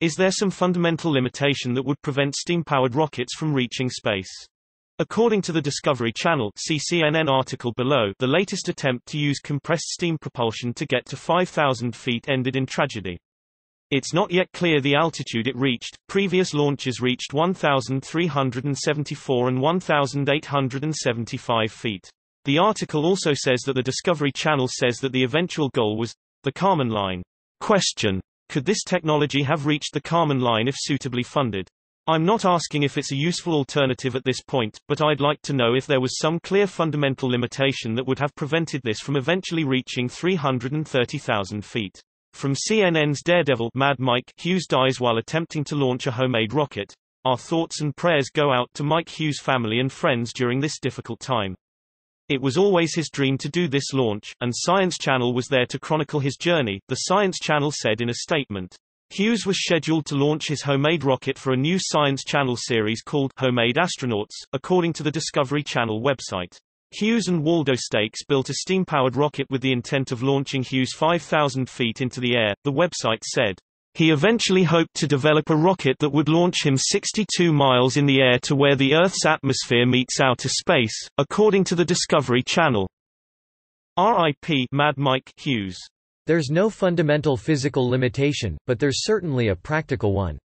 Is there some fundamental limitation that would prevent steam-powered rockets from reaching space? According to the Discovery Channel CCNN article below, the latest attempt to use compressed steam propulsion to get to 5,000 feet ended in tragedy. It's not yet clear the altitude it reached. Previous launches reached 1,374 and 1,875 feet. The article also says that the Discovery Channel says that the eventual goal was the Kármán line. Question. Could this technology have reached the Kármán line if suitably funded? I'm not asking if it's a useful alternative at this point, but I'd like to know if there was some clear fundamental limitation that would have prevented this from eventually reaching 330,000 feet. From CNN's Daredevil Mad Mike Hughes dies while attempting to launch a homemade rocket. Our thoughts and prayers go out to Mike Hughes' family and friends during this difficult time. It was always his dream to do this launch, and Science Channel was there to chronicle his journey, the Science Channel said in a statement. Hughes was scheduled to launch his homemade rocket for a new Science Channel series called Homemade Astronauts, according to the Discovery Channel website. Hughes and Waldo Stakes built a steam-powered rocket with the intent of launching Hughes 5,000 feet into the air, the website said. He eventually hoped to develop a rocket that would launch him 62 miles in the air to where the Earth's atmosphere meets outer space, according to the Discovery Channel. R.I.P. Mad Mike Hughes. There's no fundamental physical limitation, but there's certainly a practical one.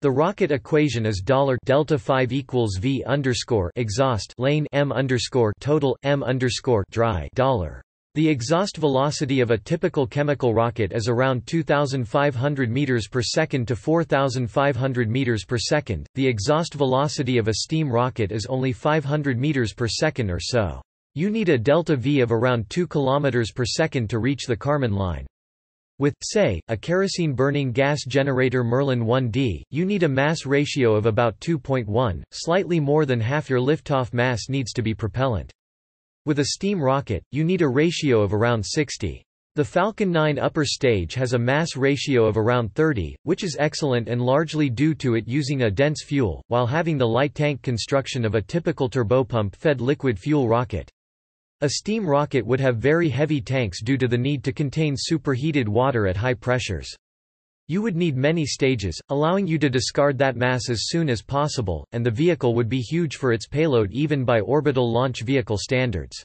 The rocket equation is dollar delta 5 equals V underscore exhaust lane M underscore total M underscore dry dollar the exhaust velocity of a typical chemical rocket is around 2,500 meters per second to 4,500 meters per second. The exhaust velocity of a steam rocket is only 500 meters per second or so. You need a delta V of around 2 kilometers per second to reach the Kármán line. With, say, a kerosene-burning gas generator Merlin 1D, you need a mass ratio of about 2.1, slightly more than half your liftoff mass needs to be propellant. With a steam rocket, you need a ratio of around 60. The Falcon 9 upper stage has a mass ratio of around 30, which is excellent and largely due to it using a dense fuel, while having the light tank construction of a typical turbopump-fed liquid fuel rocket. A steam rocket would have very heavy tanks due to the need to contain superheated water at high pressures. You would need many stages, allowing you to discard that mass as soon as possible, and the vehicle would be huge for its payload even by orbital launch vehicle standards.